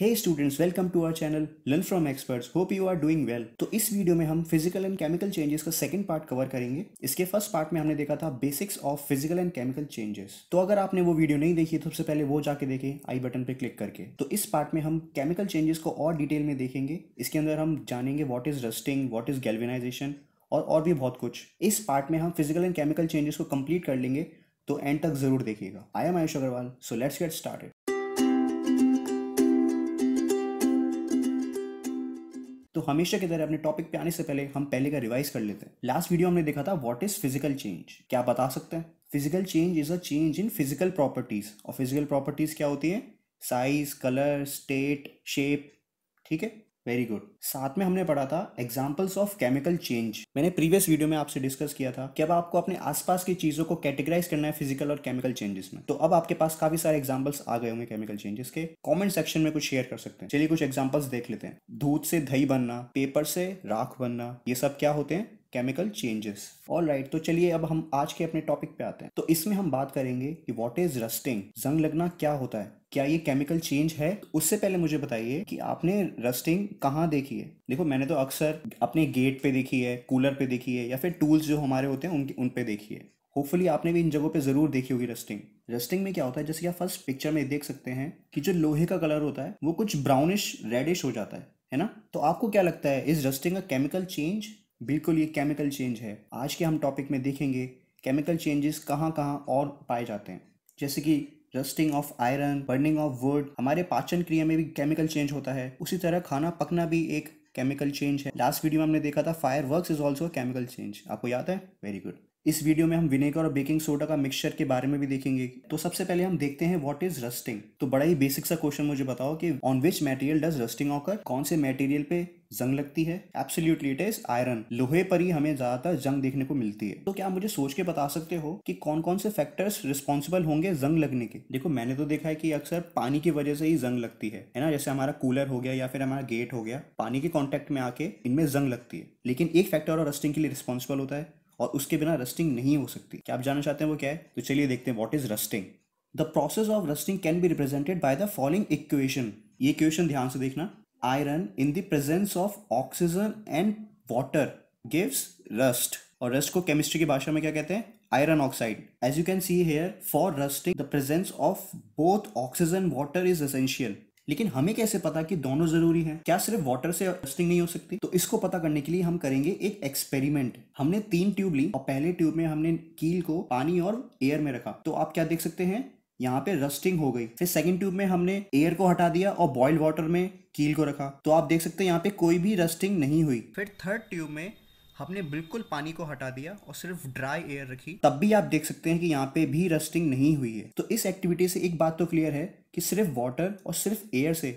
Hey students welcome to our channel learn from experts hope you are doing well तो इस video में हम physical and chemical changes का second part cover करेंगे इसके first part में हमने देखा था basics of physical and chemical changes तो अगर आपने वो वीडियो नहीं देखी तो सबसे पहले वो जाके देखें आई बटन पर क्लिक करके तो इस पार्ट में हम केमिकल चेंजेस को और डिटेल में देखेंगे इसके अंदर हम जानेंगे what is rusting what is galvanization और और भी बहुत कुछ इस पार्ट में हम फिजिकल एंड केमिकल चेंजेस को कंप्लीट कर लेंगे तो एंड तक जरूर देखिएगा I am Ayush Agarwal so let's get started हमेशा की तरह अपने टॉपिक पे आने से पहले हम पहले का रिवाइज कर लेते हैं लास्ट वीडियो हमने देखा था व्हाट इज फिजिकल चेंज क्या बता सकते हैं physical change is a change in physical properties और फिजिकल प्रॉपर्टीज क्या होती है साइज कलर स्टेट शेप ठीक है वेरी गुड साथ में हमने पढ़ा था एग्जाम्पल्स ऑफ केमिकल चेंज मैंने प्रीवियस वीडियो में आपसे डिस्कस किया था कि अब आपको अपने आसपास की चीज़ों को कैटेगराइज करना है फिजिकल और केमिकल चेंजेस में तो अब आपके पास काफी सारे एग्जाम्पल्स आ गए होंगे केमिकल चेंजेस के कॉमेंट सेक्शन में कुछ शेयर कर सकते हैं चलिए कुछ एग्जाम्पल्स देख लेते हैं दूध से दही बनना पेपर से राख बनना ये सब क्या होते हैं केमिकल चेंजेस ऑल राइट तो चलिए अब हम आज के अपने टॉपिक पे आते हैं तो इसमें हम बात करेंगे कि वॉट इज रस्टिंग जंग लगना क्या होता है क्या ये केमिकल चेंज है उससे पहले मुझे बताइए कि आपने रस्टिंग कहाँ देखी है देखो मैंने तो अक्सर अपने गेट पे देखी है कूलर पे देखी है या फिर टूल्स जो हमारे होते हैं उनकी उन पे देखी है होपफुली आपने भी इन जगहों पे ज़रूर देखी होगी रस्टिंग रस्टिंग में क्या होता है जैसे आप फर्स्ट पिक्चर में देख सकते हैं कि जो लोहे का कलर होता है वो कुछ ब्राउनिश रेडिश हो जाता है है ना तो आपको क्या लगता है इस रस्टिंग का केमिकल चेंज बिल्कुल ये केमिकल चेंज है आज के हम टॉपिक में देखेंगे केमिकल चेंजेस कहाँ कहाँ और पाए जाते हैं जैसे कि rusting of iron burning of wood हमारे पाचन क्रिया में भी केमिकल चेंज होता है उसी तरह खाना पकना भी एक केमिकल चेंज है लास्ट वीडियो में हमने देखा था firework is also chemical change आपको याद है वेरी गुड इस वीडियो में हम विनेगर और बेकिंग सोडा का मिक्सचर के बारे में भी देखेंगे तो सबसे पहले हम देखते हैं व्हाट इज रस्टिंग तो बड़ा ही बेसिक सा क्वेश्चन मुझे बताओ कि on which material does rusting occur कौन से मटेरियल पे जंग लगती है एब्सोल्यूटली इट इज आयरन लोहे पर ही हमें ज्यादातर जंग देखने को मिलती है तो क्या मुझे सोच के बता सकते हो कि कौन कौन से फैक्टर्स रिस्पॉन्सिबल होंगे जंग लगने के देखो मैंने तो देखा है कि अक्सर पानी की वजह से ही जंग लगती है है ना जैसे हमारा कूलर हो गया या फिर हमारा गेट हो गया पानी के कॉन्टेक्ट में आके इनमें जंग लगती है लेकिन एक फैक्टर और रस्टिंग के लिए रिस्पॉन्सिबल होता है और उसके बिना रस्टिंग नहीं हो सकती क्या आप जानना चाहते हैं वो क्या है तो चलिए देखते हैं what is rusting the process of rusting can be represented by the following equation ये इक्वेशन ध्यान से देखना iron in the presence of oxygen and water gives rust और रस्ट को केमिस्ट्री की भाषा में क्या कहते हैं iron oxide as you can see here for rusting the presence of both oxygen water is essential लेकिन हमें कैसे पता कि दोनों जरूरी हैं क्या सिर्फ वाटर से रस्टिंग नहीं हो सकती तो इसको पता करने के लिए हम करेंगे एक एक्सपेरिमेंट हमने तीन ट्यूब ली और पहले ट्यूब में हमने कील को पानी और एयर में रखा तो आप क्या देख सकते हैं यहाँ पे रस्टिंग हो गई फिर सेकेंड ट्यूब में हमने एयर को हटा दिया और बॉइल्ड वाटर में कील को रखा तो आप देख सकते हैं यहाँ पे कोई भी रस्टिंग नहीं हुई फिर थर्ड ट्यूब में हमने बिल्कुल पानी को हटा दिया और सिर्फ ड्राई एयर रखी तब भी आप देख सकते हैं कि यहाँ पे भी रस्टिंग नहीं हुई है तो इस एक्टिविटी से एक बात तो क्लियर है कि सिर्फ वाटर और सिर्फ एयर से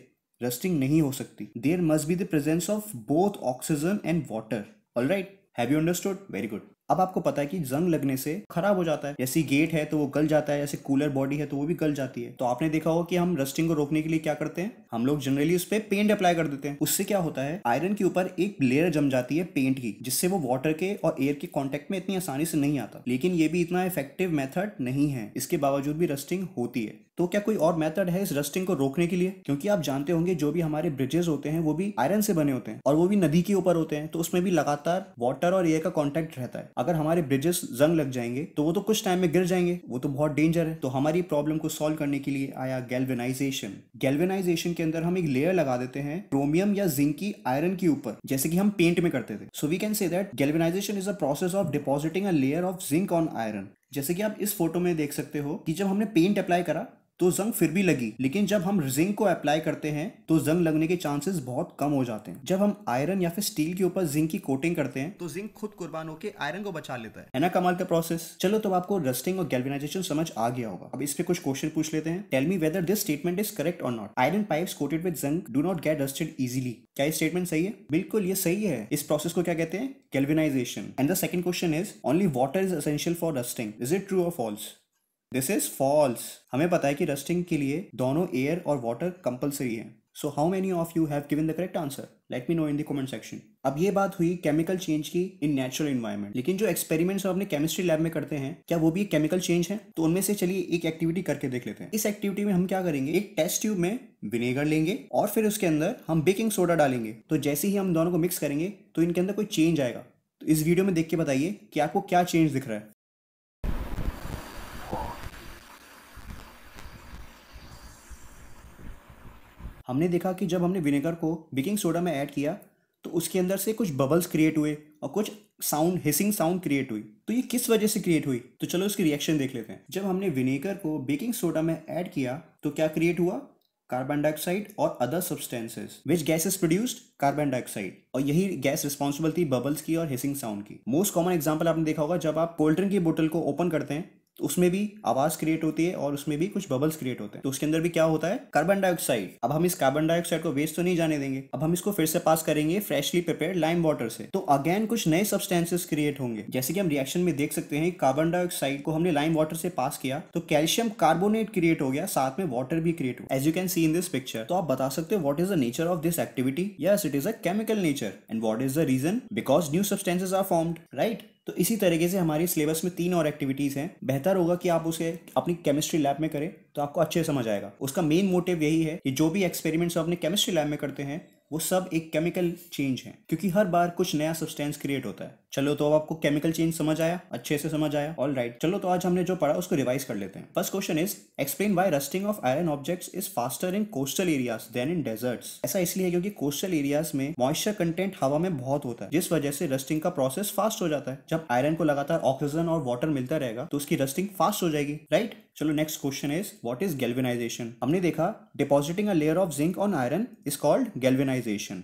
रस्टिंग नहीं हो सकती there must be the presence of both oxygen and water all right have you understood very good अब आपको पता है कि जंग लगने से खराब हो जाता है जैसे गेट है तो वो गल जाता है जैसे कूलर बॉडी है तो वो भी गल जाती है तो आपने देखा होगा कि हम रस्टिंग को रोकने के लिए क्या करते हैं हम लोग जनरली उस पर पेंट अप्लाई कर देते हैं उससे क्या होता है आयरन के ऊपर एक लेयर जम जाती है पेंट की जिससे वो वाटर के और एयर के कॉन्टेक्ट में इतनी आसानी से नहीं आता लेकिन ये भी इतना इफेक्टिव मेथड नहीं है इसके बावजूद भी रस्टिंग होती है तो क्या कोई और मेथड है इस रस्टिंग को रोकने के लिए क्योंकि आप जानते होंगे जो भी हमारे ब्रिजेस होते हैं वो भी आयरन से बने होते हैं और वो भी नदी के ऊपर होते हैं तो उसमें भी लगातार वाटर और एयर का कॉन्टेक्ट रहता है अगर हमारे ब्रिजेस जंग लग जाएंगे तो वो तो कुछ टाइम में गिर जाएंगे वो तो बहुत डेंजर है तो हमारी प्रॉब्लम को सॉल्व करने के लिए आया गैल्वेनाइजेशन गैल्वेनाइजेशन के अंदर हम एक लेयर लगा देते हैं क्रोमियम या जिंक की आयरन के ऊपर जैसे कि हम पेंट में करते थे so we can say that galvanization is a process of depositing a layer of zinc on iron जैसे कि आप इस फोटो में देख सकते हो कि जब हमने पेंट अप्लाई करा तो जंग फिर भी लगी लेकिन जब हम जिंक को अप्लाई करते हैं तो जंग लगने के चांसेस बहुत कम हो जाते हैं जब हम आयरन या फिर स्टील के ऊपर जिंक की कोटिंग करते हैं तो जिंक खुद कुर्बान होकर आयरन को बचा लेता है है ना कमाल का प्रोसेस चलो तो आपको रस्टिंग और गैल्वेनाइजेशन समझ आ गया होगा अब इस पे कुछ क्वेश्चन पूछ लेते हैं tell me whether this statement is correct और not iron pipe coated with जंग do not get rusted easily क्या ये स्टेटमेंट सही है बिल्कुल ये सही है इस प्रोसेस को क्या कहते हैं galvanization and the second question is only water is essential for rusting is it true और फॉल्स दिस इज फॉल्स हमें पता है कि रस्टिंग के लिए दोनों एयर और वाटर कंपलसरी है so how many of you have given the correct answer let me know in the comment section अब ये बात हुई केमिकल चेंज की इन नेचुरल इन्वायरमेंट लेकिन जो एक्सपेरिमेंट्स हम अपने केमिस्ट्री लैब में करते हैं क्या वो भी केमिकल चेंज है तो उनमें से चलिए एक एक्टिविटी करके देख लेते हैं इस एक्टिविटी में हम क्या करेंगे एक टेस्ट ट्यूब में विनेगर लेंगे और फिर उसके अंदर हम बेकिंग सोडा डालेंगे तो जैसे ही हम दोनों को मिक्स करेंगे तो इनके अंदर कोई चेंज आएगा तो इस वीडियो में देख के बताइए कि आपको क्या चेंज दिख रहा है हमने देखा कि जब हमने विनेगर को बेकिंग सोडा में ऐड किया तो उसके अंदर से कुछ बबल्स क्रिएट हुए और कुछ साउंड हिसिंग साउंड क्रिएट हुई तो ये किस वजह से क्रिएट हुई तो चलो इसकी रिएक्शन देख लेते हैं जब हमने विनेगर को बेकिंग सोडा में ऐड किया तो क्या क्रिएट हुआ कार्बन डाइऑक्साइड और other substances which gas is produced carbon dioxide और यही गैस रिस्पॉन्सिबल थी बबल्स की और हिसिंग साउंड की मोस्ट कॉमन एग्जाम्पल आपने देखा होगा जब आप कोल्ड ड्रिंक की बोतल को ओपन करते हैं उसमें भी आवाज क्रिएट होती है और उसमें भी कुछ बबल्स क्रिएट होते हैं तो उसके अंदर भी क्या होता है कार्बन डाइऑक्साइड अब हम इस कार्बन डाइऑक्साइड को वेस्ट तो नहीं जाने देंगे अब हम इसको फिर से पास करेंगे फ्रेशली प्रिपेयर लाइम वाटर से तो अगेन कुछ नए सब्सटेंसेस क्रिएट होंगे जैसे कि हम रिएक्शन में देख सकते हैं कार्बन डाइऑक्साइड को हमने लाइम वाटर से पास किया तो कैल्शियम कार्बोनेट क्रिएट हो गया साथ में वाटर भी क्रिएट हो as you can see in this picture तो आप बता सकते हो what is the nature of this activity yes it is a chemical nature and what is the reason because new substances are form right तो इसी तरीके से हमारी सिलेबस में तीन और एक्टिविटीज़ हैं बेहतर होगा कि आप उसे अपनी केमिस्ट्री लैब में करें तो आपको अच्छे समझ आएगा उसका मेन मोटिव यही है कि जो भी एक्सपेरिमेंट्स आप अपने केमिस्ट्री लैब में करते हैं वो सब एक केमिकल चेंज है क्योंकि हर बार कुछ नया सब्सटेंस क्रिएट होता है चलो तो अब आपको केमिकल चेंज समझ आया अच्छे से समझ आया ऑल राइट right. चलो तो आज हमने जो पढ़ा उसको रिवाइज कर लेते हैं first question is explain why rusting of iron objects is faster in coastal areas than in deserts ऐसा इसलिए क्योंकि कोस्टल एरियाज में मॉइस्चर कंटेंट हवा में बहुत होता है जिस वजह से रस्टिंग का प्रोसेस फास्ट हो जाता है जब आयरन को लगातार ऑक्सीजन और वाटर मिलता रहेगा तो उसकी रस्टिंग फास्ट हो जाएगी राइट right? चलो next question is what is galvanization हमने देखा depositing a layer of zinc on iron is called galvanization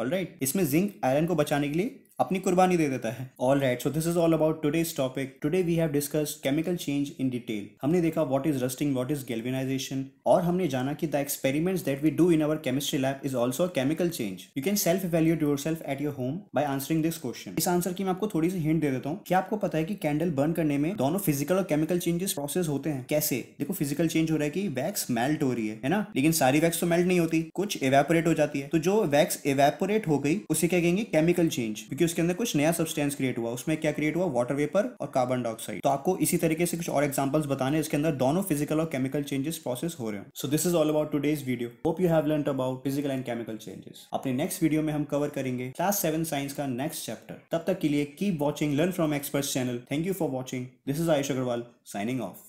all right इसमें जिंक आयरन को बचाने के लिए अपनी कुर्बानी दे देता है all right so this is all about today's topic today we have discuss chemical change in detail हमने देखा what is rusting what is galvanization और हमने जाना कि the experiments that we do in our chemistry lab is also chemical change you can self evaluate yourself at your home by answering this question इस answer की मैं आपको थोड़ी सी hint दे देता हूँ क्या आपको पता है कि कैंडल बर्न करने में दोनों फिजिकल और केमिकल चेंजेस प्रोसेस होते हैं कैसे देखो फिजिकल चेंज हो रहा है कि वैक्स मेल्ट हो रही है है ना लेकिन सारी वैक्स तो मेल्ट नहीं होती कुछ इवेपोरेट हो जाती है तो जो वैक्स एवेपोरेट हो गई उसे क्या कहेंगे केमिकल चेंज क्योंकि जिसके अंदर कुछ नया सब्सटेंस क्रिएट हुआ उसमें क्या क्रिएट हुआ वाटर वेपर और कार्बन डाइऑक्साइड तो आपको इसी तरीके से कुछ और एग्जाम्पल्स बताने इसके अंदर दोनों फिजिकल और केमिकल चेंजेस प्रोसेस हो रहे हैं so this is all about today's video hope you have learn about physical and chemical changes अपने नेक्स्ट वीडियो में हम कवर करेंगे क्लास सेवन साइंस का नेक्स्ट चैप्टर तब तक के लिए keep watching learn from experts channel thank you for watching this is Ayush Agarwal signing of